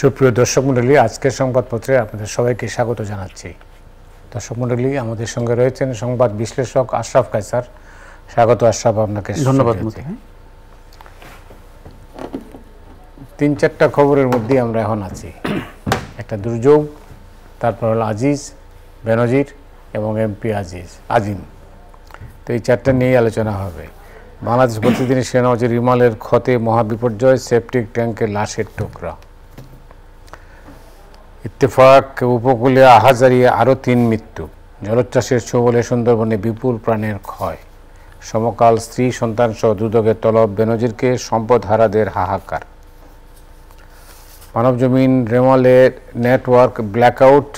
সুপ্রিয় দর্শক মন্ডলী আজকের সংবাদপত্রে আপনাদের সবাইকে স্বাগত জানাচ্ছি দর্শক মন্ডলী আমাদের সঙ্গে রয়েছেন সংবাদ বিশ্লেষক আশরাফ কায়সার স্বাগত আশরাফ আপনাকে ধন্যবাদ তিন চারটা খবরের মধ্যে আমরা এখন আছি একটা দুর্যোগ তারপর হল আজিজ বেনজির এবং এমপি আজিজ আজিম তো এই চারটা নিয়েই আলোচনা হবে বাংলাদেশ প্রতিদিন সেনা নজর ক্ষতে মহাবিপর্যয় সেফটিক ট্যাঙ্কের লাশের টুকরা ইত্তেফাক উপকূলে আহাজারি আরও তিন মৃত্যু জলোচ্ছ্বাসের ছোবলে সুন্দরবনে বিপুল প্রাণের ক্ষয় সমকাল স্ত্রী সন্তানসহ দুদকের তলব বেনজিরকে সম্পদ হারাদের হাহাকার মানবজমিন রেমালে নেটওয়ার্ক ব্ল্যাকআউট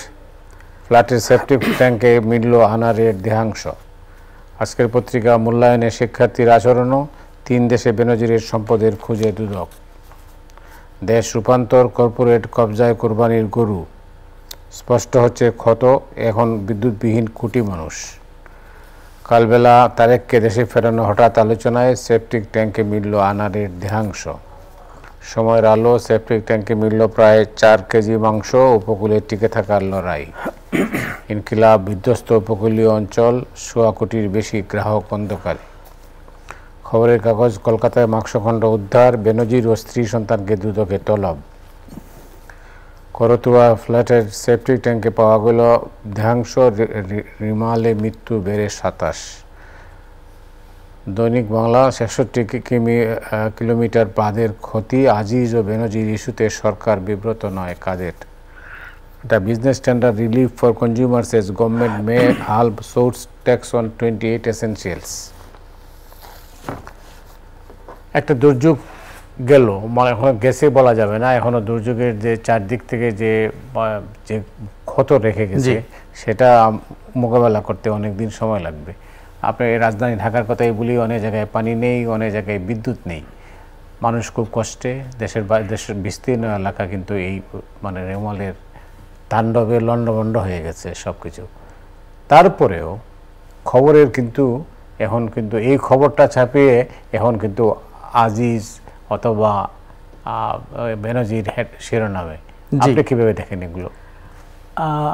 ফ্ল্যাটের সেফটি ট্যাঙ্কে মিলল আনারের দেহাংশ আজকের পত্রিকা মূল্যায়নে শিক্ষার্থীর আচরণও তিন দেশে বেনজিরের সম্পদের খুঁজে দুদক দেশ রূপান্তর কর্পোরেট কবজায় কোরবানির গরু স্পষ্ট হচ্ছে ক্ষত এখন বিদ্যুৎবিহীন কোটি মানুষ কালবেলা তারেককে দেশে ফেরানো হঠাৎ আলোচনায় সেপটিক ট্যাঙ্কে মিলল আনারের দেহাংশ সময়ের আলো সেপটিক ট্যাঙ্কে মিলল প্রায় চার কেজি মাংস উপকূলে টিকে থাকার লড়াই ইনকিলাব বিধ্বস্ত উপকূলীয় অঞ্চল সোয়া কোটির বেশি গ্রাহক অন্ধকারে খবরের কাগজ কলকাতায় মাংসখণ্ড উদ্ধার বেনজির ও স্ত্রী সন্তানকে দুদকে তলব করতুয়া ফ্ল্যাটের সেফটি ট্যাঙ্কে পাওয়া গেল ধ্যাংস রিমালে মৃত্যু বেড়ে সাতাশ দৈনিক বাংলা ছেষট্টি কিমি কিলোমিটার বাঁধের ক্ষতি আজিজ ও বেনজির ইস্যুতে সরকার বিব্রত নয় Quader the business standard relief for consumers as government may halve source tax on twenty eight essentials একটা দুর্যোগ গেল মানে এখন গেছে বলা যাবে না এখনও দুর্যোগের যে চারদিক থেকে যে যে ক্ষত রেখে গেছে সেটা মোকাবেলা করতে অনেক দিন সময় লাগবে আপনি রাজধানী ঢাকার কথাই বলি অনেক জায়গায় পানি নেই অনেক জায়গায় বিদ্যুৎ নেই মানুষ খুব কষ্টে দেশের বা দেশের বিস্তীর্ণ এলাকা কিন্তু এই মানে রেমালের তাণ্ডবে লণ্ডভণ্ড হয়ে গেছে সব কিছু তারপরেও খবরের কিন্তু এখন কিন্তু এই খবরটা ছাপিয়ে এখন কিন্তু আজিজ অথবা বেনজির শিরোনামে আপনি কিভাবে দেখেন এগুলো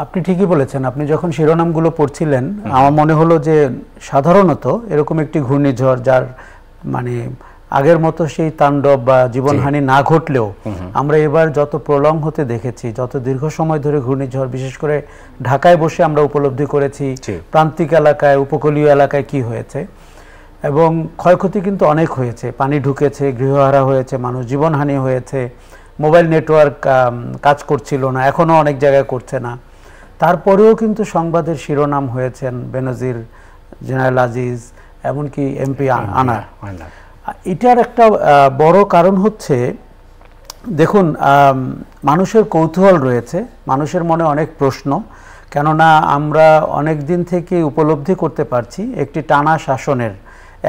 আপনি ঠিকই বলেছেন আপনি যখন শিরোনামগুলো পড়ছিলেন আমার মনে হলো যে সাধারণত এরকম একটি ঘূর্ণিঝড় যার মানে আগের মতো সেই তাণ্ডব বা জীবনহানি না ঘটলেও আমরা এবার যত প্রলং হতে দেখেছি যত দীর্ঘ সময় ধরে ঘূর্ণিঝড় বিশেষ করে ঢাকায় বসে আমরা উপলব্ধি করেছি প্রান্তিক এলাকায় উপকূলীয় এলাকায় কি হয়েছে এবং ক্ষয়ক্ষতি কিন্তু অনেক হয়েছে পানি ঢুকেছে গৃহহারা হয়েছে মানুষ জীবনহানি হয়েছে মোবাইল নেটওয়ার্ক কাজ করছিল না এখনও অনেক জায়গায় করছে না তারপরেও কিন্তু সংবাদের শিরোনাম হয়েছেন বেনজির জেনারেল আজিজ এমনকি এমপি আনার এটার একটা বড় কারণ হচ্ছে দেখুন মানুষের কৌতূহল রয়েছে মানুষের মনে অনেক প্রশ্ন কেননা আমরা অনেক দিন থেকে উপলব্ধি করতে পারছি একটি টানা শাসনের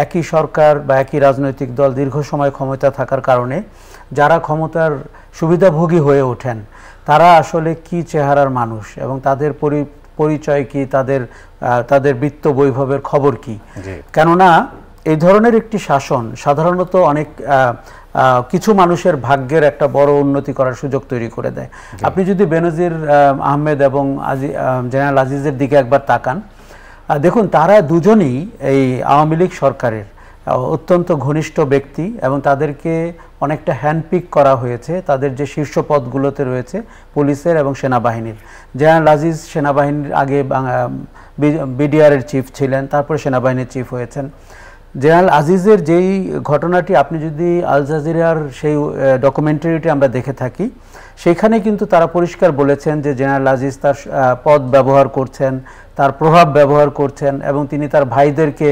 একই সরকার বা একই রাজনৈতিক দল দীর্ঘ সময় ক্ষমতা থাকার কারণে যারা ক্ষমতার সুবিধাভোগী হয়ে ওঠেন তারা আসলে কি চেহারার মানুষ এবং তাদের পরিচয় কি তাদের তাদের বৃত্ত বৈভবের খবর কি কেননা এই ধরনের একটি শাসন সাধারণত অনেক কিছু মানুষের ভাগ্যের একটা বড় উন্নতি করার সুযোগ তৈরি করে দেয় আপনি যদি বেনজির আহমেদ এবং আজি জেনারেল আজিজের দিকে একবার তাকান দেখুন তারা দুজনেই এই আওয়ামী লীগ সরকারের অত্যন্ত ঘনিষ্ঠ ব্যক্তি এবং তাদেরকে অনেকটা হ্যান্ডপিক করা হয়েছে তাদের যে শীর্ষ পদগুলোতে রয়েছে পুলিশের এবং সেনাবাহিনীর জেনারেল আজিজ সেনাবাহিনীর আগে বিডিআরের চিফ ছিলেন তারপরে সেনাবাহিনীর চিফ হয়েছেন জেনারেল আজিজের যেই ঘটনাটি আপনি যদি আল জাজিরার সেই ডকুমেন্টারিটি আমরা দেখে থাকি সেখানে কিন্তু তারা পরিষ্কার বলেছেন যে জেনারেল আজিজ তার পদ ব্যবহার করছেন তার প্রভাব ব্যবহার করছেন এবং তিনি তার ভাইদেরকে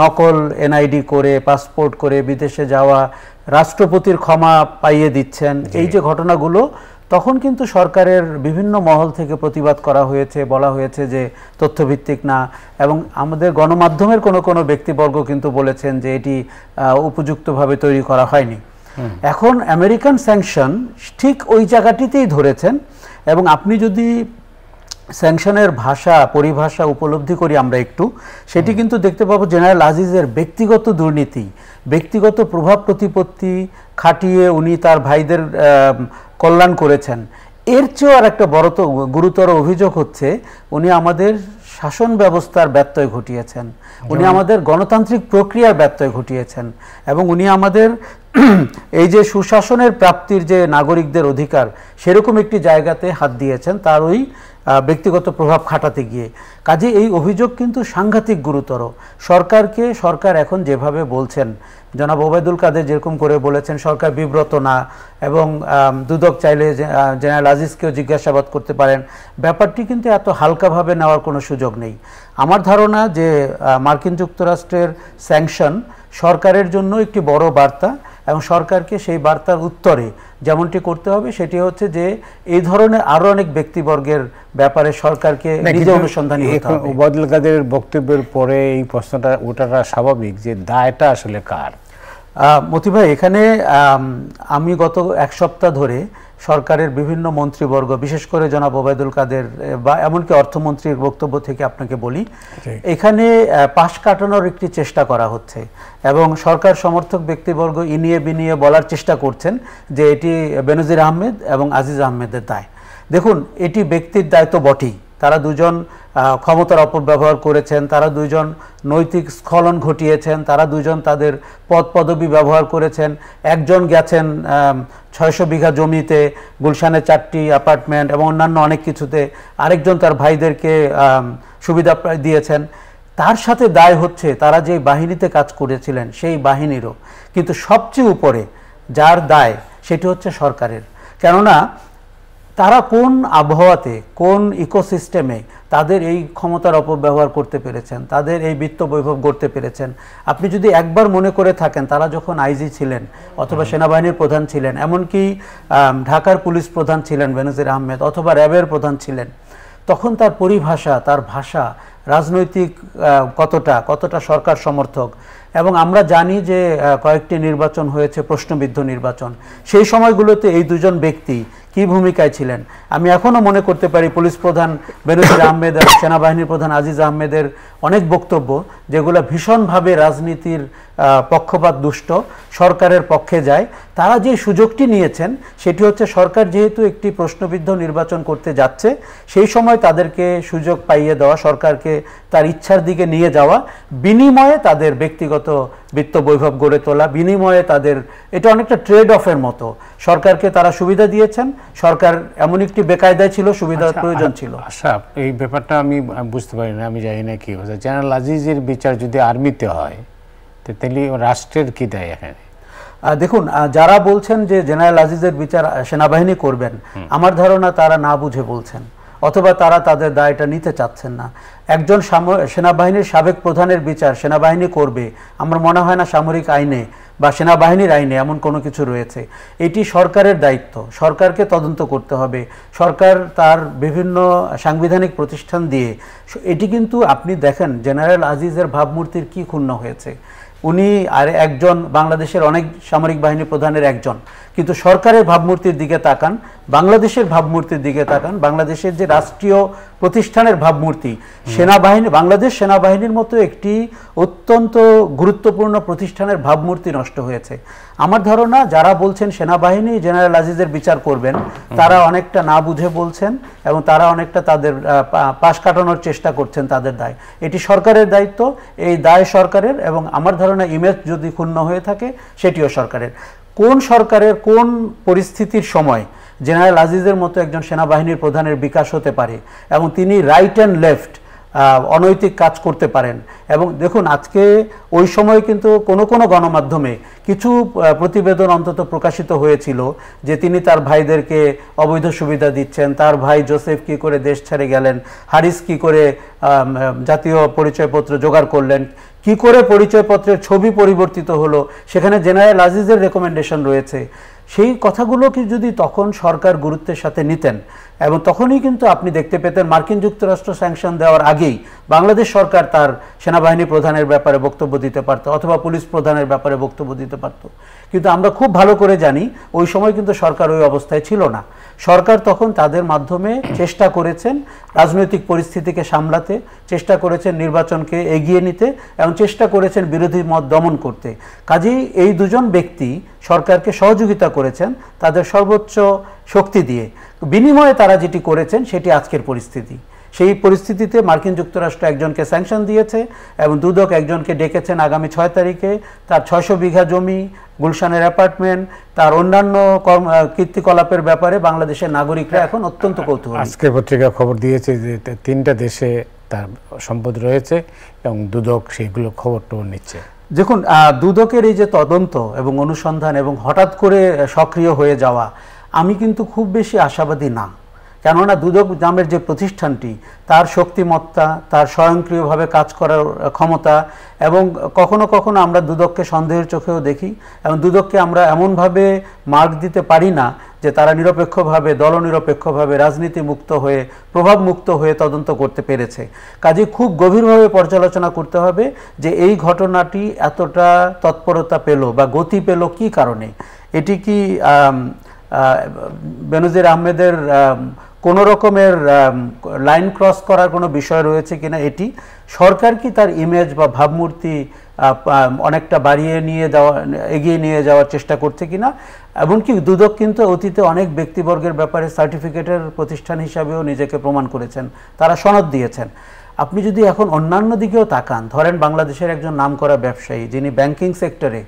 নকল এনআইডি করে পাসপোর্ট করে বিদেশে যাওয়া রাষ্ট্রপতির ক্ষমা পাইয়ে দিচ্ছেন এই যে ঘটনাগুলো তখন কিন্তু সরকারের বিভিন্ন মহল থেকে প্রতিবাদ করা হয়েছে বলা হয়েছে যে তথ্যভিত্তিক না এবং আমাদের গণমাধ্যমের কোনো কোনো ব্যক্তিবর্গ কিন্তু বলেছেন যে এটি উপযুক্তভাবে তৈরি করা হয়নি এখন আমেরিকান স্যাংশন ঠিক ওই জায়গাটিতেই ধরেছেন এবং আপনি যদি স্যাংশনের ভাষা পরিভাষা উপলব্ধি করি আমরা একটু সেটি কিন্তু দেখতে পাবো জেনারেল আজিজের ব্যক্তিগত দুর্নীতি ব্যক্তিগত প্রভাব প্রতিপত্তি খাটিয়ে উনি তার ভাইদের কল্যাণ করেছেন এর চেয়েও আর একটা বড় তো গুরুতর অভিযোগ হচ্ছে উনি আমাদের শাসন ব্যবস্থার ব্যত্যয় ঘটিয়েছেন উনি আমাদের গণতান্ত্রিক প্রক্রিয়ার ব্যত্যয় ঘটিয়েছেন এবং উনি আমাদের এই যে সুশাসনের প্রাপ্তির যে নাগরিকদের অধিকার সেরকম একটি জায়গাতে হাত দিয়েছেন তার ওই ব্যক্তিগত প্রভাব খাটাতে গিয়ে কাজে এই অভিযোগ কিন্তু সাংঘাতিক গুরুতর সরকারকে সরকার এখন যেভাবে বলছেন জনাব ওবায়দুল কাদের যেরকম করে বলেছেন সরকার বিব্রত না এবং দুদক চাইলে জেনারেল আজিজকেও জিজ্ঞাসাবাদ করতে পারেন ব্যাপারটি কিন্তু এত হালকাভাবে নেওয়ার কোনো সুযোগ নেই আমার ধারণা যে মার্কিন যুক্তরাষ্ট্রের স্যাংশন সরকারের জন্য একটি বড় বার্তা এবং সরকারকে সেই বার্তার উত্তরে যেমনটি করতে হবে সেটি হচ্ছে যে এই ধরনের আরো অনেক ব্যক্তিবর্গের ব্যাপারে সরকারকে নিজে অনুসন্ধান এখন ওবায়দুল কাদের বক্তব্যের পরে এই প্রশ্নটা ওটাটা স্বাভাবিক যে দায়টা আসলে কার মতি ভাই এখানে আমি গত এক সপ্তাহ ধরে সরকারের বিভিন্ন মন্ত্রীবর্গ বিশেষ করে জনাব ওবায়দুল কাদের বা এমনকি অর্থমন্ত্রীর বক্তব্য থেকে আপনাকে বলি এখানে পাশ কাটানোর একটি চেষ্টা করা হচ্ছে এবং সরকার সমর্থক ব্যক্তিবর্গ ইনিয়ে বিনিয়ে বলার চেষ্টা করছেন যে এটি বেনজির আহমেদ এবং আজিজ আহমেদের দায় দেখুন এটি ব্যক্তির দায় তো বটেই তারা দুজন ক্ষমতার অপব্যবহার করেছেন তারা দুজন নৈতিক স্খলন ঘটিয়েছেন তারা দুজন তাদের পদ পদবি ব্যবহার করেছেন একজন গেছেন ছয়শো বিঘা জমিতে গুলশানে চারটি অ্যাপার্টমেন্ট এবং অন্যান্য অনেক কিছুতে আরেকজন তার ভাইদেরকে সুবিধা দিয়েছেন তার সাথে দায় হচ্ছে তারা যে বাহিনীতে কাজ করেছিলেন সেই বাহিনীরও কিন্তু সবচেয়ে উপরে যার দায় সেটি হচ্ছে সরকারের কেননা তারা কোন আবহাওয়াতে কোন ইকোসিস্টেমে তাদের এই ক্ষমতার অপব্যবহার করতে পেরেছেন তাদের এই বৃত্ত বৈভব গড়তে পেরেছেন আপনি যদি একবার মনে করে থাকেন তারা যখন আইজি ছিলেন অথবা সেনাবাহিনীর প্রধান ছিলেন এমনকি ঢাকার পুলিশ প্রধান ছিলেন বেনজির আহমেদ অথবা র্যাবের প্রধান ছিলেন তখন তার পরিভাষা তার ভাষা রাজনৈতিক কতটা কতটা সরকার সমর্থক এবং আমরা জানি যে কয়েকটি নির্বাচন হয়েছে প্রশ্নবিদ্ধ নির্বাচন সেই সময়গুলোতে এই দুজন ব্যক্তি কি ভূমিকায় ছিলেন আমি এখনও মনে করতে পারি পুলিশ প্রধান বেনজির আহমেদ এবং সেনাবাহিনীর প্রধান আজিজ আহমেদের অনেক বক্তব্য যেগুলো ভীষণভাবে রাজনীতির পক্ষপাত দুষ্ট সরকারের পক্ষে যায় তারা যে সুযোগটি নিয়েছেন সেটি হচ্ছে সরকার যেহেতু একটি প্রশ্নবিদ্ধ নির্বাচন করতে যাচ্ছে সেই সময় তাদেরকে সুযোগ পাইয়ে দেওয়া সরকারকে তার ইচ্ছার দিকে নিয়ে যাওয়া বিনিময়ে তাদের ব্যক্তিগত বিত্ত বৈভব গড়ে তোলা বিনিময়ে তাদের এটা অনেকটা ট্রেড অফের মতো সরকারকে তারা সুবিধা দিয়েছেন সরকার এমন একটি বেকায়দায় ছিল সুবিধার আচ্ছা, প্রয়োজন আচ্ছা, ছিল আচ্ছা এই ব্যাপারটা আমি বুঝতে পারি না আমি জানি না কি হচ্ছে জেনারেল আজিজের বিচার যদি আর্মিতে হয় তাহলে রাষ্ট্রের কি দেয় এখানে দেখুন যারা বলছেন যে জেনারেল আজিজের বিচার সেনাবাহিনী করবেন আমার ধারণা তারা না বুঝে বলছেন অথবা তারা তাদের দায়টা নিতে চাচ্ছেন না একজন সেনাবাহিনীর সাবেক প্রধানের বিচার সেনাবাহিনী করবে আমার মনে হয় না সামরিক আইনে বা সেনাবাহিনীর আইনে এমন কোনো কিছু রয়েছে এটি সরকারের দায়িত্ব সরকারকে তদন্ত করতে হবে সরকার তার বিভিন্ন সাংবিধানিক প্রতিষ্ঠান দিয়ে এটি কিন্তু আপনি দেখেন জেনারেল আজিজের ভাবমূর্তির কি ক্ষুণ্ণ হয়েছে উনি আর একজন বাংলাদেশের অনেক সামরিক বাহিনী প্রধানের একজন কিন্তু সরকারের ভাবমূর্তির দিকে তাকান বাংলাদেশের ভাবমূর্তির দিকে তাকান বাংলাদেশের যে রাষ্ট্রীয় প্রতিষ্ঠানের ভাবমূর্তি সেনাবাহিনী বাংলাদেশ সেনাবাহিনীর মতো একটি অত্যন্ত গুরুত্বপূর্ণ প্রতিষ্ঠানের ভাবমূর্তি নষ্ট হয়েছে আমার ধারণা যারা বলছেন সেনাবাহিনী জেনারেল আজিজের বিচার করবেন তারা অনেকটা না বুঝে বলছেন এবং তারা অনেকটা তাদের পাশ কাটানোর চেষ্টা করছেন তাদের দায় এটি সরকারের দায়িত্ব এই দায় সরকারের এবং আমার ধারণা ইমেজ যদি ক্ষুণ্ণ হয়ে থাকে সেটিও সরকারের কোন সরকারের কোন পরিস্থিতির সময় জেনারেল আজিজের মতো একজন সেনাবাহিনীর প্রধানের বিকাশ হতে পারে এবং তিনি রাইট অ্যান্ড লেফট অনৈতিক কাজ করতে পারেন এবং দেখুন আজকে ওই সময় কিন্তু কোনো কোনো গণমাধ্যমে কিছু প্রতিবেদন অন্তত প্রকাশিত হয়েছিল যে তিনি তার ভাইদেরকে অবৈধ সুবিধা দিচ্ছেন তার ভাই জোসেফ কি করে দেশ ছেড়ে গেলেন হারিস কি করে জাতীয় পরিচয়পত্র জোগাড় করলেন কি করে পরিচয়পত্রের ছবি পরিবর্তিত হলো সেখানে জেনারেল আজিজের রেকমেন্ডেশন রয়েছে সেই কথাগুলো কি যদি তখন সরকার গুরুত্বের সাথে নিতেন এবং তখনই কিন্তু আপনি দেখতে পেতেন মার্কিন যুক্তরাষ্ট্র স্যাংশন দেওয়ার আগেই বাংলাদেশ সরকার তার সেনাবাহিনী প্রধানের ব্যাপারে বক্তব্য দিতে পারত অথবা পুলিশ প্রধানের ব্যাপারে বক্তব্য দিতে পারত কিন্তু আমরা খুব ভালো করে জানি ওই সময় কিন্তু সরকার ওই অবস্থায় ছিল না সরকার তখন তাদের মাধ্যমে চেষ্টা করেছেন রাজনৈতিক পরিস্থিতিকে সামলাতে চেষ্টা করেছেন নির্বাচনকে এগিয়ে নিতে এবং চেষ্টা করেছেন বিরোধী মত দমন করতে কাজেই এই দুজন ব্যক্তি সরকারকে সহযোগিতা করেছেন তাদের সর্বোচ্চ শক্তি দিয়ে বিনিময়ে তারা যেটি করেছেন সেটি আজকের পরিস্থিতি সেই পরিস্থিতিতে মার্কিন যুক্তরাষ্ট্র একজনকে স্যাংশন দিয়েছে এবং দুদক একজনকে ডেকেছেন আগামী ছয় তারিখে তার ছয়শো বিঘা জমি গুলশানের অ্যাপার্টমেন্ট তার অন্যান্য কীর্তিকলাপের ব্যাপারে বাংলাদেশের নাগরিকরা এখন অত্যন্ত কৌতূহল আজকে পত্রিকা খবর দিয়েছে যে তিনটা দেশে তার সম্পদ রয়েছে এবং দুদক সেগুলো খবর টবর নিচ্ছে দেখুন দুদকের এই যে তদন্ত এবং অনুসন্ধান এবং হঠাৎ করে সক্রিয় হয়ে যাওয়া আমি কিন্তু খুব বেশি আশাবাদী না কেননা দুদক নামের যে প্রতিষ্ঠানটি তার শক্তিমত্তা তার স্বয়ংক্রিয়ভাবে কাজ করার ক্ষমতা এবং কখনো কখনো আমরা দুদককে সন্দেহের চোখেও দেখি এবং দুদককে আমরা এমনভাবে মার্ক দিতে পারি না যে তারা নিরপেক্ষভাবে দলনিরপেক্ষভাবে রাজনীতিমুক্ত হয়ে প্রভাব মুক্ত হয়ে তদন্ত করতে পেরেছে কাজে খুব গভীরভাবে পর্যালোচনা করতে হবে যে এই ঘটনাটি এতটা তৎপরতা পেল বা গতি পেল কি কারণে এটি কি বেনজির আহমেদের কোনো রকমের লাইন ক্রস করার কোনো বিষয় রয়েছে কিনা এটি সরকার কি তার ইমেজ বা ভাবমূর্তি অনেকটা বাড়িয়ে নিয়ে যাওয়া এগিয়ে নিয়ে যাওয়ার চেষ্টা করছে কিনা এমনকি দুদক কিন্তু অতীতে অনেক ব্যক্তিবর্গের ব্যাপারে সার্টিফিকেটের প্রতিষ্ঠান হিসাবেও নিজেকে প্রমাণ করেছেন তারা সনদ দিয়েছেন আপনি যদি এখন অন্যান্য দিকেও তাকান ধরেন বাংলাদেশের একজন নামকরা ব্যবসায়ী যিনি ব্যাংকিং সেক্টরে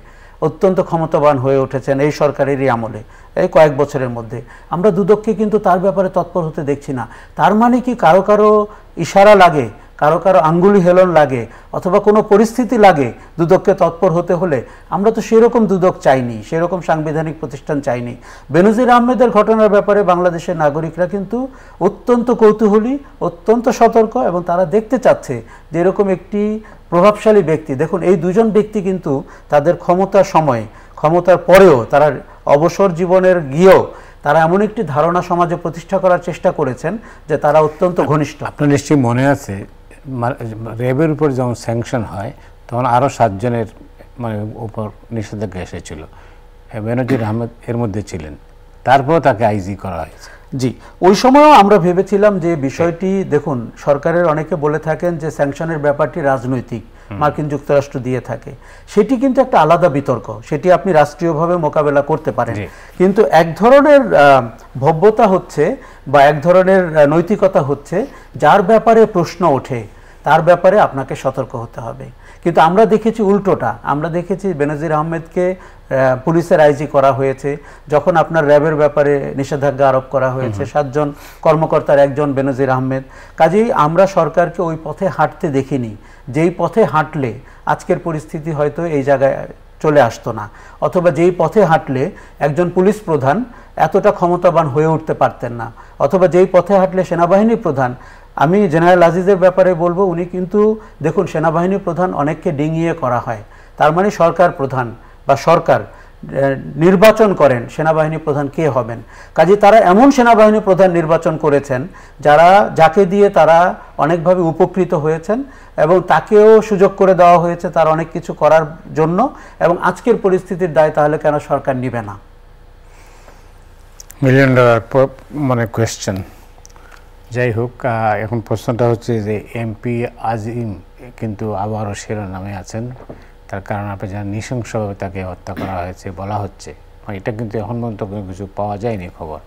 অত্যন্ত ক্ষমতাবান হয়ে উঠেছেন এই সরকারেরই আমলে এই কয়েক বছরের মধ্যে আমরা দুদককে কিন্তু তার ব্যাপারে তৎপর হতে দেখছি না তার মানে কি কারো কারো ইশারা লাগে কারো কারো আঙ্গুলি হেলন লাগে অথবা কোনো পরিস্থিতি লাগে দুদককে তৎপর হতে হলে আমরা তো সেরকম দুদক চাইনি সেরকম সাংবিধানিক প্রতিষ্ঠান চাইনি বেনজির আহমেদের ঘটনার ব্যাপারে বাংলাদেশের নাগরিকরা কিন্তু অত্যন্ত কৌতূহলী অত্যন্ত সতর্ক এবং তারা দেখতে চাচ্ছে যে এরকম একটি প্রভাবশালী ব্যক্তি দেখুন এই দুজন ব্যক্তি কিন্তু তাদের ক্ষমতার সময় ক্ষমতার পরেও তারা অবসর জীবনের গিয়েও তারা এমন একটি ধারণা সমাজে প্রতিষ্ঠা করার চেষ্টা করেছেন যে তারা অত্যন্ত ঘনিষ্ঠ আপনার নিশ্চয়ই মনে আছে র্যাবের উপর যখন স্যাংশন হয় তখন আরও সাতজনের মানে উপর নিষেধাজ্ঞা এসেছিল বেনজির আহমেদ এর মধ্যে ছিলেন তারপর তাকে আইজি করা হয়েছে জি ওই সময়ও আমরা ভেবেছিলাম যে বিষয়টি দেখুন সরকারের অনেকে বলে থাকেন যে স্যাংশনের ব্যাপারটি রাজনৈতিক মার্কিন যুক্তরাষ্ট্র দিয়ে থাকে সেটি কিন্তু একটা আলাদা বিতর্ক সেটি আপনি রাষ্ট্রীয়ভাবে মোকাবেলা করতে পারেন কিন্তু এক ধরনের ভব্যতা হচ্ছে বা এক ধরনের নৈতিকতা হচ্ছে যার ব্যাপারে প্রশ্ন ওঠে তার ব্যাপারে আপনাকে সতর্ক হতে হবে কিন্তু আমরা দেখেছি উল্টোটা আমরা দেখেছি বেনজির আহমেদকে পুলিশের আইজি করা হয়েছে যখন আপনার র্যাবের ব্যাপারে নিষেধাজ্ঞা আরোপ করা হয়েছে সাতজন কর্মকর্তার একজন বেনজির আহমেদ কাজেই আমরা সরকারকে ওই পথে হাঁটতে দেখিনি যেই পথে হাঁটলে আজকের পরিস্থিতি হয়তো এই জায়গায় চলে আসতো না অথবা যেই পথে হাঁটলে একজন পুলিশ প্রধান এতটা ক্ষমতাবান হয়ে উঠতে পারতেন না অথবা যেই পথে হাঁটলে সেনাবাহিনী প্রধান আমি জেনারেল আজিজের ব্যাপারে বলবো উনি কিন্তু দেখুন সেনাবাহিনী প্রধান অনেককে ডিঙিয়ে করা হয় তার মানে সরকার প্রধান বা সরকার নির্বাচন করেন সেনাবাহিনী প্রধান কে হবেন কাজে তারা এমন সেনাবাহিনী প্রধান নির্বাচন করেছেন যারা যাকে দিয়ে তারা অনেকভাবে উপকৃত হয়েছেন এবং তাকেও সুযোগ করে দেওয়া হয়েছে তার অনেক কিছু করার জন্য এবং আজকের পরিস্থিতির দায় তাহলে কেন সরকার নিবে না মিলিয়ন ডলার মানে কোয়েশ্চেন যাই হোক এখন প্রশ্নটা হচ্ছে যে এমপি আজিম কিন্তু আবারও শিরোনামে আছেন তার কারণ আপনি যেন নৃশংসভাবে তাকে হত্যা করা হয়েছে বলা হচ্ছে মানে এটা কিন্তু এখন পর্যন্ত কিছু পাওয়া যায়নি খবর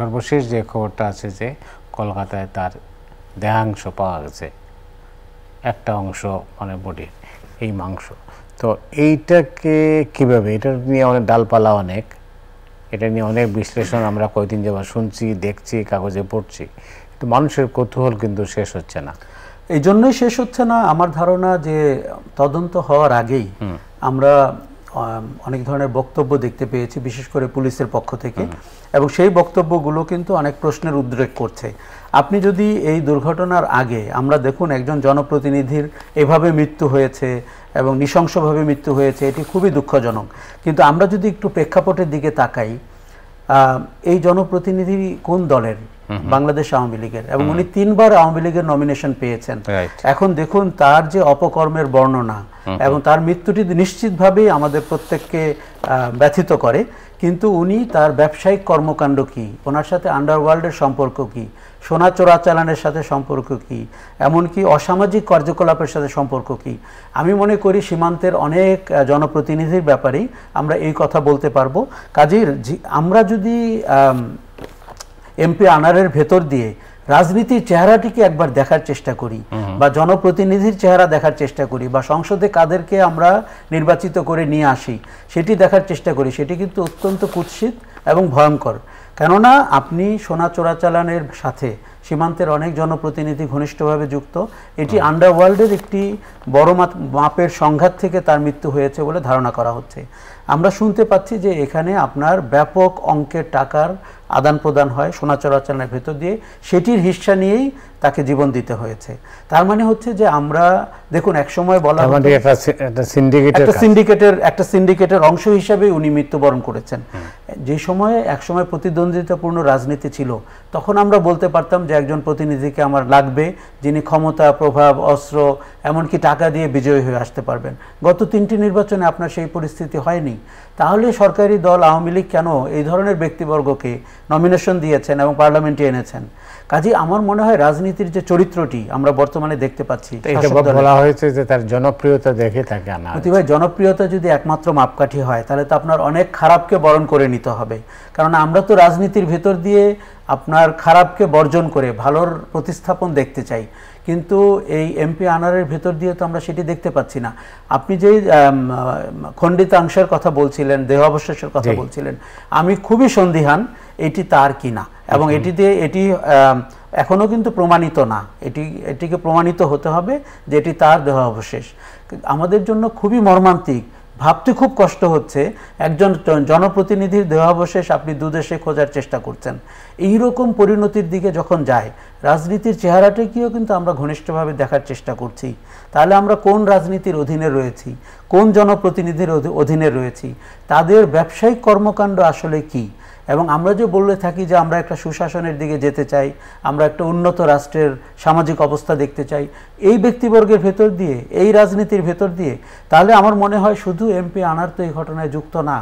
সর্বশেষ যে খবরটা আছে যে কলকাতায় তার দেহাংশ পাওয়া গেছে একটা অংশ মানে বডির এই মাংস তো এইটাকে কিভাবে এটা নিয়ে অনেক ডালপালা অনেক এটা নিয়ে অনেক বিশ্লেষণ আমরা কয়েকদিন যাবার শুনছি দেখছি কাগজে পড়ছি তো মানুষের কৌতূহল কিন্তু শেষ হচ্ছে না এই জন্যই শেষ হচ্ছে না আমার ধারণা যে তদন্ত হওয়ার আগেই আমরা অনেক ধরনের বক্তব্য দেখতে পেয়েছি বিশেষ করে পুলিশের পক্ষ থেকে এবং সেই বক্তব্যগুলো কিন্তু অনেক প্রশ্নের উদ্রেক করছে আপনি যদি এই দুর্ঘটনার আগে আমরা দেখুন একজন জনপ্রতিনিধির এভাবে মৃত্যু হয়েছে এবং নৃশংসভাবে মৃত্যু হয়েছে এটি খুবই দুঃখজনক কিন্তু আমরা যদি একটু প্রেক্ষাপটের দিকে তাকাই এই জনপ্রতিনিধি কোন দলের বাংলাদেশ আওয়ামী লীগের এবং উনি তিনবার আওয়ামী লীগের নমিনেশন পেয়েছেন এখন দেখুন তার যে অপকর্মের বর্ণনা এবং তার মৃত্যুটি নিশ্চিতভাবেই আমাদের প্রত্যেককে ব্যথিত করে কিন্তু উনি তার ব্যবসায়িক কর্মকাণ্ড কি ওনার সাথে আন্ডারওয়ার্ল্ডের সম্পর্ক কি সোনা চোরা চালানের সাথে সম্পর্ক কি এমনকি অসামাজিক কার্যকলাপের সাথে সম্পর্ক কি আমি মনে করি সীমান্তের অনেক জনপ্রতিনিধির ব্যাপারেই আমরা এই কথা বলতে পারবো কাজের আমরা যদি এমপি আনারের ভেতর দিয়ে রাজনীতির চেহারাটিকে একবার দেখার চেষ্টা করি বা জনপ্রতিনিধির চেহারা দেখার চেষ্টা করি বা সংসদে কাদেরকে আমরা নির্বাচিত করে নিয়ে আসি সেটি দেখার চেষ্টা করি সেটি কিন্তু অত্যন্ত কুৎসিত এবং ভয়ঙ্কর কেননা আপনি সোনা চোরাচালানের সাথে সীমান্তের অনেক জনপ্রতিনিধি ঘনিষ্ঠভাবে যুক্ত এটি আন্ডারওয়ার্ল্ডের একটি বড় মাপের সংঘাত থেকে তার মৃত্যু হয়েছে বলে ধারণা করা হচ্ছে আমরা শুনতে পাচ্ছি যে এখানে আপনার ব্যাপক অঙ্কের টাকার আদান প্রদান হয় সোনা চলাচলের ভেতর দিয়ে সেটির হিসা নিয়েই তাকে জীবন দিতে হয়েছে তার মানে হচ্ছে যে আমরা দেখুন একসময় বলা মানে একটা সিন্ডিকেটের একটা সিন্ডিকেটের অংশ হিসাবে উনি মৃত্যুবরণ করেছেন যে সময়ে একসময় প্রতিদ্বন্দ্বিতাপূর্ণ রাজনীতি ছিল তখন আমরা বলতে পারতাম যে একজন প্রতিনিধিকে আমার লাগবে যিনি ক্ষমতা প্রভাব অস্ত্র এমনকি টাকা টাকা দিয়ে বিজয়ী হয়ে আসতে পারবেন গত তিনটি নির্বাচনে আপনার সেই পরিস্থিতি হয়নি তাহলে সরকারি দল আওয়ামী লীগ কেন এই ধরনের ব্যক্তিবর্গকে নমিনেশন দিয়েছেন এবং পার্লামেন্টে এনেছেন কাজে আমার মনে হয় রাজনীতির যে চরিত্রটি আমরা বর্তমানে দেখতে পাচ্ছি বলা হয়েছে যে তার জনপ্রিয়তা দেখে থাকে আনা ভাই জনপ্রিয়তা যদি একমাত্র মাপকাঠি হয় তাহলে তো আপনার অনেক খারাপকে বরণ করে নিতে হবে কারণ আমরা তো রাজনীতির ভেতর দিয়ে আপনার খারাপকে বর্জন করে ভালোর প্রতিস্থাপন দেখতে চাই কিন্তু এই এমপি আনারের ভেতর দিয়ে তো আমরা সেটি দেখতে পাচ্ছি না আপনি যে খণ্ডিতাংশের কথা বলছিলেন দেহাবশেষের কথা বলছিলেন আমি খুবই সন্দিহান এটি তার কিনা এবং আচ্ছা। এটিতে এটি এখনও কিন্তু প্রমাণিত না এটি এটিকে প্রমাণিত হতে হবে যে এটি তার দেহ অবশেষ আমাদের জন্য খুবই মর্মান্তিক ভাবতে খুব কষ্ট হচ্ছে একজন জনপ্রতিনিধির দেহাবশেষ আপনি দুদেশে খোঁজার চেষ্টা করছেন এইরকম পরিণতির দিকে যখন যায় রাজনীতির চেহারাটাকেও কিন্তু আমরা ঘনিষ্ঠভাবে দেখার চেষ্টা করছি তাহলে আমরা কোন রাজনীতির অধীনে রয়েছি কোন জনপ্রতিনিধির অধীনে রয়েছি তাদের ব্যবসায়িক কর্মকাণ্ড আসলে কী এবং আমরা যে বললে থাকি যে আমরা একটা সুশাসনের দিকে যেতে চাই আমরা একটা উন্নত রাষ্ট্রের সামাজিক অবস্থা দেখতে চাই এই ব্যক্তিবর্গের ভেতর দিয়ে এই রাজনীতির ভেতর দিয়ে তাহলে আমার মনে হয় শুধু এমপি আনার তো এই ঘটনায় যুক্ত না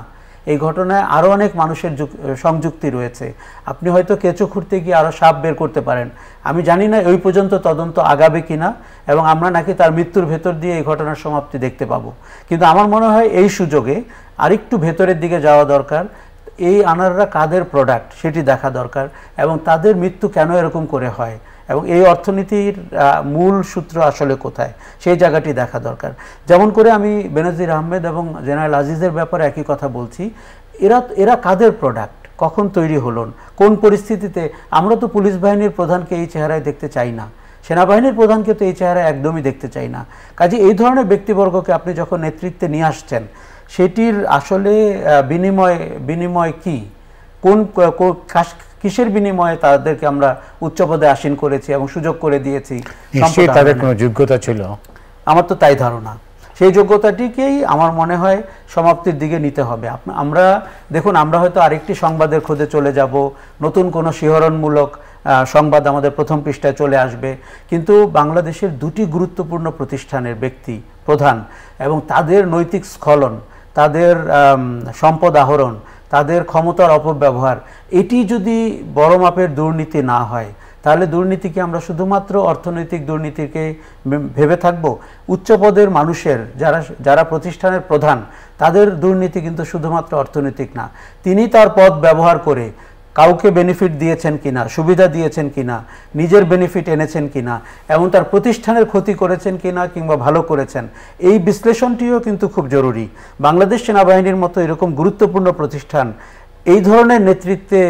এই ঘটনায় আরও অনেক মানুষের সংযুক্তি রয়েছে আপনি হয়তো কেঁচো খুঁড়তে গিয়ে আরও সাপ বের করতে পারেন আমি জানি না ওই পর্যন্ত তদন্ত আগাবে কি না এবং আমরা নাকি তার মৃত্যুর ভেতর দিয়ে এই ঘটনার সমাপ্তি দেখতে পাবো কিন্তু আমার মনে হয় এই সুযোগে আরেকটু ভেতরের দিকে যাওয়া দরকার এই আনাররা কাদের প্রোডাক্ট সেটি দেখা দরকার এবং তাদের মৃত্যু কেন এরকম করে হয় এবং এই অর্থনীতির মূল সূত্র আসলে কোথায় সেই জায়গাটি দেখা দরকার যেমন করে আমি বেনজির আহমেদ এবং জেনারেল আজিজের ব্যাপারে একই কথা বলছি এরা এরা কাদের প্রোডাক্ট কখন তৈরি হলন কোন পরিস্থিতিতে আমরা তো পুলিশ বাহিনীর প্রধানকে এই চেহারায় দেখতে চাই না সেনাবাহিনীর প্রধানকে তো এই চেহারা একদমই দেখতে চাই না কাজে এই ধরনের ব্যক্তিবর্গকে আপনি যখন নেতৃত্বে নিয়ে আসছেন সেটির আসলে বিনিময় বিনিময় কি কোন কিসের বিনিময়ে তাদেরকে আমরা উচ্চ পদে আসীন করেছি এবং সুযোগ করে দিয়েছি তাদের মানে। কোনো যোগ্যতা ছিল আমার তো তাই ধারণা সেই যোগ্যতাটিকেই আমার মনে হয় সমাপ্তির দিকে নিতে হবে আমরা দেখুন আমরা হয়তো আরেকটি সংবাদের খোঁজে চলে যাব নতুন কোনো শিহরণমূলক সংবাদ আমাদের প্রথম পৃষ্ঠায় চলে আসবে কিন্তু বাংলাদেশের দুটি গুরুত্বপূর্ণ প্রতিষ্ঠানের ব্যক্তি প্রধান এবং তাদের নৈতিক স্খলন তাদের সম্পদ আহরণ তাদের ক্ষমতার অপব্যবহার এটি যদি বড় মাপের দুর্নীতি না হয় তাহলে দুর্নীতিকে আমরা শুধুমাত্র অর্থনৈতিক দুর্নীতিকে ভেবে থাকব উচ্চ পদের মানুষের যারা যারা প্রতিষ্ঠানের প্রধান তাদের দুর্নীতি কিন্তু শুধুমাত্র অর্থনৈতিক না তিনি তার পদ ব্যবহার করে কাউকে বেনিফিট দিয়েছেন কিনা সুবিধা দিয়েছেন কিনা নিজের বেনিফিট এনেছেন কিনা এবং তার প্রতিষ্ঠানের ক্ষতি করেছেন কিনা কিংবা ভালো করেছেন এই বিশ্লেষণটিও কিন্তু খুব জরুরি বাংলাদেশ সেনাবাহিনীর মতো এরকম গুরুত্বপূর্ণ প্রতিষ্ঠান এই ধরনের নেতৃত্বে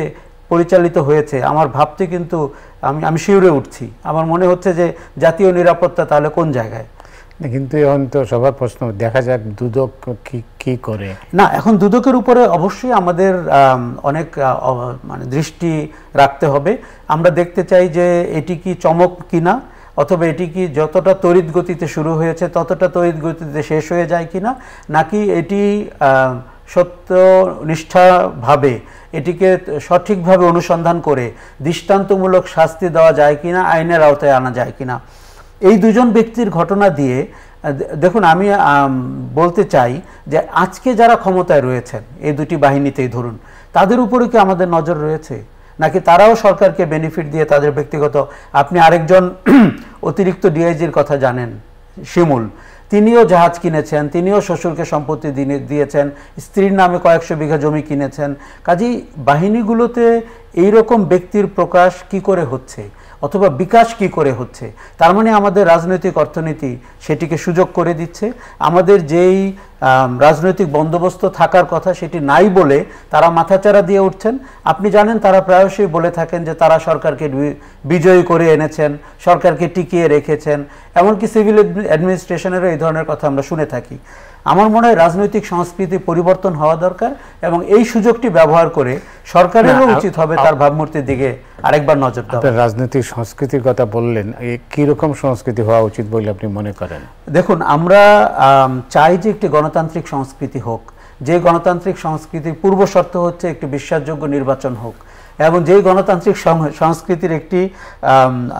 পরিচালিত হয়েছে আমার ভাবতে কিন্তু আমি আমি শিউরে উঠছি আমার মনে হচ্ছে যে জাতীয় নিরাপত্তা তাহলে কোন জায়গায় কিন্তু এখন তো সবার প্রশ্ন দেখা যাক দুদক কি কি করে না এখন দুদকের উপরে অবশ্যই আমাদের অনেক মানে দৃষ্টি রাখতে হবে আমরা দেখতে চাই যে এটি কি চমক কিনা অথবা এটি কি যতটা তড়িৎ গতিতে শুরু হয়েছে ততটা তড়িৎ গতিতে শেষ হয়ে যায় কিনা নাকি এটি সত্য নিষ্ঠাভাবে এটিকে সঠিকভাবে অনুসন্ধান করে দৃষ্টান্তমূলক শাস্তি দেওয়া যায় কিনা আইনের আওতায় আনা যায় কিনা এই দুজন ব্যক্তির ঘটনা দিয়ে দেখুন আমি বলতে চাই যে আজকে যারা ক্ষমতায় রয়েছেন এই দুটি বাহিনীতেই ধরুন তাদের উপরে কি আমাদের নজর রয়েছে নাকি তারাও সরকারকে বেনিফিট দিয়ে তাদের ব্যক্তিগত আপনি আরেকজন অতিরিক্ত ডিআইজির কথা জানেন শিমুল তিনিও জাহাজ কিনেছেন তিনিও শ্বশুরকে সম্পত্তি দিয়েছেন স্ত্রীর নামে কয়েকশো বিঘা জমি কিনেছেন কাজেই বাহিনীগুলোতে এই রকম ব্যক্তির প্রকাশ কি করে হচ্ছে অথবা বিকাশ কি করে হচ্ছে তার মানে আমাদের রাজনৈতিক অর্থনীতি সেটিকে সুযোগ করে দিচ্ছে আমাদের যেই রাজনৈতিক বন্দোবস্ত থাকার কথা সেটি নাই বলে তারা মাথাচাড়া দিয়ে উঠছেন আপনি জানেন তারা প্রায়শই বলে থাকেন যে তারা সরকারকে বিজয়ী করে এনেছেন সরকারকে টিকিয়ে রেখেছেন এমনকি সিভিল অ্যাডমিনিস্ট্রেশনেরও এই ধরনের কথা আমরা শুনে থাকি আমার মনে হয় রাজনৈতিক সংস্কৃতি পরিবর্তন হওয়া দরকার এবং এই সুযোগটি ব্যবহার করে সরকারেরও উচিত হবে তার ভাবমূর্তির দিকে আরেকবার নজর দেওয়া রাজনৈতিক সংস্কৃতির কথা বললেন রকম সংস্কৃতি হওয়া উচিত বলে আপনি মনে করেন দেখুন আমরা চাই যে একটি গণতান্ত্রিক সংস্কৃতি হোক যে গণতান্ত্রিক সংস্কৃতির পূর্ব শর্ত হচ্ছে একটি বিশ্বাসযোগ্য নির্বাচন হোক এবং যেই গণতান্ত্রিক সংস্কৃতির একটি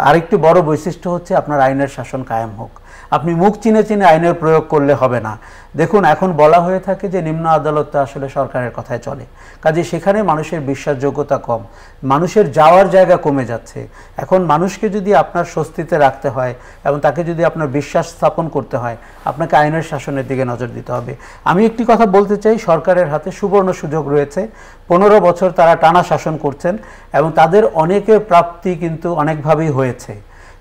আরেকটি বড় বৈশিষ্ট্য হচ্ছে আপনার আইনের শাসন কায়েম হোক আপনি মুখ চিনে চিনে আইনের প্রয়োগ করলে হবে না দেখুন এখন বলা হয়ে থাকে যে নিম্ন আদালতটা আসলে সরকারের কথায় চলে কাজে সেখানে মানুষের বিশ্বাসযোগ্যতা কম মানুষের যাওয়ার জায়গা কমে যাচ্ছে এখন মানুষকে যদি আপনার স্বস্তিতে রাখতে হয় এবং তাকে যদি আপনার বিশ্বাস স্থাপন করতে হয় আপনাকে আইনের শাসনের দিকে নজর দিতে হবে আমি একটি কথা বলতে চাই সরকারের হাতে সুবর্ণ সুযোগ রয়েছে পনেরো বছর তারা টানা শাসন করছেন এবং তাদের অনেকের প্রাপ্তি কিন্তু অনেকভাবেই হয়েছে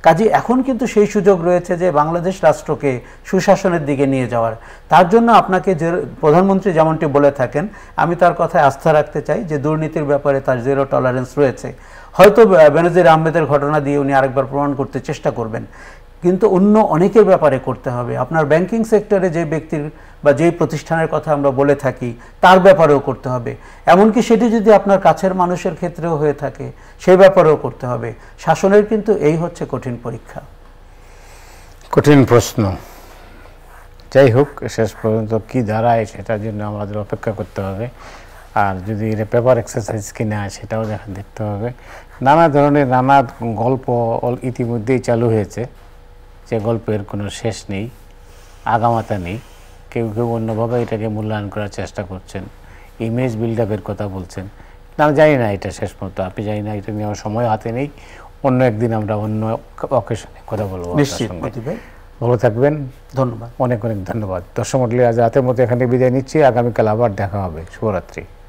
কাজে এখন কিন্তু সেই সুযোগ রয়েছে যে বাংলাদেশ রাষ্ট্রকে সুশাসনের দিকে নিয়ে যাওয়ার তার জন্য আপনাকে যে প্রধানমন্ত্রী যেমনটি বলে থাকেন আমি তার কথায় আস্থা রাখতে চাই যে দুর্নীতির ব্যাপারে তার জিরো টলারেন্স রয়েছে হয়তো বেনজির আহমেদের ঘটনা দিয়ে উনি আরেকবার প্রমাণ করতে চেষ্টা করবেন কিন্তু অন্য অনেকের ব্যাপারে করতে হবে আপনার ব্যাংকিং সেক্টরে যে ব্যক্তির বা যে প্রতিষ্ঠানের কথা আমরা বলে থাকি তার ব্যাপারেও করতে হবে এমনকি সেটি যদি আপনার কাছের মানুষের ক্ষেত্রেও হয়ে থাকে সেই ব্যাপারেও করতে হবে শাসনের কিন্তু এই হচ্ছে কঠিন পরীক্ষা কঠিন প্রশ্ন যাই হোক শেষ পর্যন্ত কি দাঁড়ায় সেটার জন্য আমাদের অপেক্ষা করতে হবে আর যদি এটা পেপার এক্সারসাইজ কিনা সেটাও দেখতে হবে নানা ধরনের নানা গল্প ইতিমধ্যেই চালু হয়েছে যে গল্পের কোনো শেষ নেই আগামাতা নেই কেউ কেউ অন্যভাবে এটাকে মূল্যায়ন করার চেষ্টা করছেন ইমেজ বিল্ড আপের কথা বলছেন না জানি না এটা শেষ পর্যন্ত আপনি জানি না এটা নিয়ে আমার সময় হাতে নেই অন্য একদিন আমরা অন্য অকেশনে কথা বলবো ভালো থাকবেন ধন্যবাদ অনেক অনেক ধন্যবাদ দর্শক মন্ডলী আজ রাতের মতো এখানে বিদায় নিচ্ছি আগামীকাল আবার দেখা হবে শুভরাত্রি